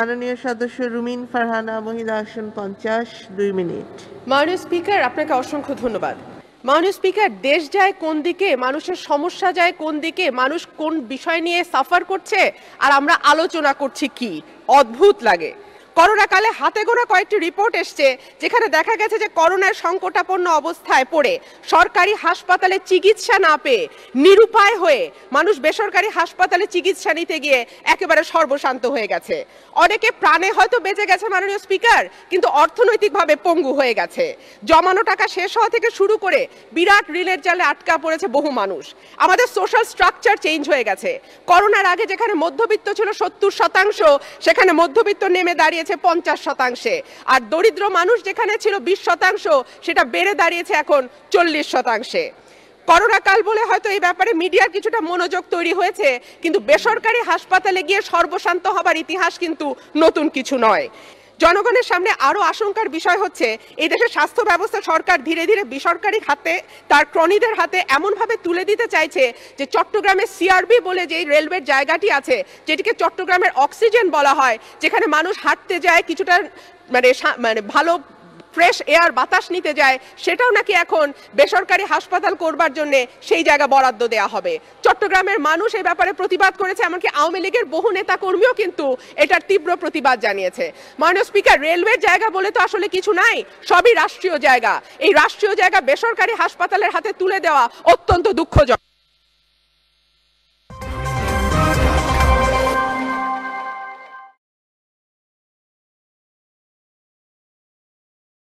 মাননীয় সদস্য রুমিন ফারহানা মহিলা আসন পঞ্চাশ দুই মিনিট মাননীয় স্পিকার আপনাকে অসংখ্য ধন্যবাদ মাননীয় স্পিকার দেশ যায় কোন দিকে মানুষের সমস্যা যায় কোন দিকে মানুষ কোন বিষয় নিয়ে সাফার করছে আর আমরা আলোচনা করছি কি অদ্ভুত লাগে করোনাকালে হাতে গোনা কয়েকটি রিপোর্ট এসছে যেখানে দেখা গেছে যে করোনার সংকটাপন্ন অবস্থায় পড়ে সরকারি হাসপাতালে চিকিৎসা না পেয়ে নিরুপায় হয়ে মানুষ বেসরকারি হাসপাতালে চিকিৎসা নিতে গিয়ে একেবারে সর্বশান্ত হয়ে গেছে অনেকে প্রাণে হয়তো বেঁচে গেছে মাননীয় স্পিকার কিন্তু অর্থনৈতিকভাবে পঙ্গু হয়ে গেছে জমানো টাকা শেষ হওয়া থেকে শুরু করে বিরাট রিলের জালে আটকা পড়েছে বহু মানুষ আমাদের সোশ্যাল স্ট্রাকচার চেঞ্জ হয়ে গেছে করোনার আগে যেখানে মধ্যবিত্ত ছিল সত্তর শতাংশ সেখানে মধ্যবিত্ত নেমে দাঁড়িয়ে দাঁড়িয়েছে পঞ্চাশ শতাংশে আর দরিদ্র মানুষ যেখানে ছিল বিশ শতাংশ সেটা বেড়ে দাঁড়িয়েছে এখন চল্লিশ শতাংশে করোনাকাল বলে হয়তো এই ব্যাপারে মিডিয়ার কিছুটা মনোযোগ তৈরি হয়েছে কিন্তু বেসরকারি হাসপাতালে গিয়ে সর্বশান্ত হবার ইতিহাস কিন্তু নতুন কিছু নয় জনগণের সামনে আরও আশঙ্কার বিষয় হচ্ছে এই দেশের স্বাস্থ্য ব্যবস্থা সরকার ধীরে ধীরে বেসরকারি খাতে তার ক্রণীদের হাতে এমনভাবে তুলে দিতে চাইছে যে চট্টগ্রামে সিআরবি বলে যেই রেলওয়ের জায়গাটি আছে যেটিকে চট্টগ্রামের অক্সিজেন বলা হয় যেখানে মানুষ হাঁটতে যায় কিছুটা মানে মানে ভালো ফ্রেশ এয়ার বাতাস নিতে যায় সেটাও নাকি এখন বেসরকারি হাসপাতাল করবার জন্য সেই জায়গা বরাদ্দ দেয়া হবে চট্টগ্রামের মানুষ এই ব্যাপারে প্রতিবাদ করেছে এমনকি আওয়ামী লীগের বহু নেতা কর্মীও কিন্তু এটার তীব্র প্রতিবাদ জানিয়েছে মাননীয় স্পিকার রেলওয়ের জায়গা বলে তো আসলে কিছু নাই সবই রাষ্ট্রীয় জায়গা এই রাষ্ট্রীয় জায়গা বেসরকারি হাসপাতালের হাতে তুলে দেওয়া অত্যন্ত দুঃখজনক